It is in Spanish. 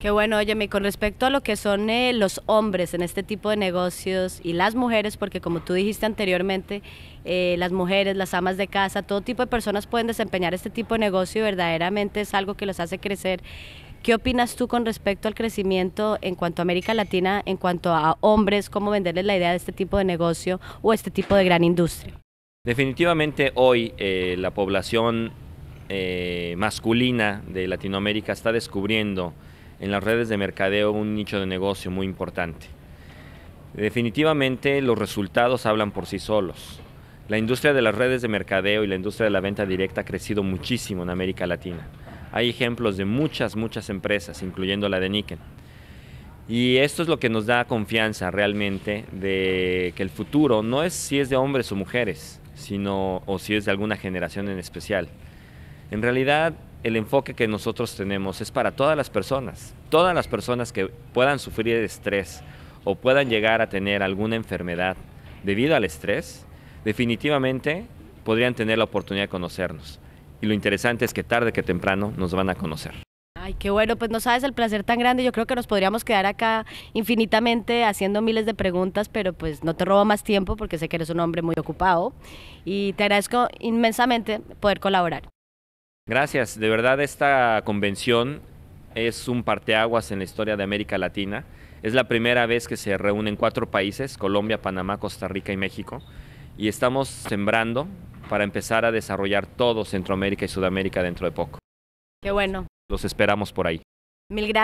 Qué bueno, óyeme, con respecto a lo que son eh, los hombres en este tipo de negocios y las mujeres, porque como tú dijiste anteriormente, eh, las mujeres, las amas de casa, todo tipo de personas pueden desempeñar este tipo de negocio y verdaderamente es algo que los hace crecer. ¿Qué opinas tú con respecto al crecimiento en cuanto a América Latina, en cuanto a hombres, cómo venderles la idea de este tipo de negocio o este tipo de gran industria? Definitivamente hoy eh, la población masculina de Latinoamérica está descubriendo en las redes de mercadeo un nicho de negocio muy importante. Definitivamente los resultados hablan por sí solos. La industria de las redes de mercadeo y la industria de la venta directa ha crecido muchísimo en América Latina. Hay ejemplos de muchas, muchas empresas, incluyendo la de Nikken. Y esto es lo que nos da confianza realmente de que el futuro no es si es de hombres o mujeres, sino o si es de alguna generación en especial. En realidad, el enfoque que nosotros tenemos es para todas las personas, todas las personas que puedan sufrir estrés o puedan llegar a tener alguna enfermedad debido al estrés, definitivamente podrían tener la oportunidad de conocernos. Y lo interesante es que tarde que temprano nos van a conocer. Ay, qué bueno, pues no sabes el placer tan grande. Yo creo que nos podríamos quedar acá infinitamente haciendo miles de preguntas, pero pues no te robo más tiempo porque sé que eres un hombre muy ocupado y te agradezco inmensamente poder colaborar. Gracias, de verdad esta convención es un parteaguas en la historia de América Latina. Es la primera vez que se reúnen cuatro países, Colombia, Panamá, Costa Rica y México, y estamos sembrando para empezar a desarrollar todo Centroamérica y Sudamérica dentro de poco. Qué bueno. Los esperamos por ahí. Mil gracias.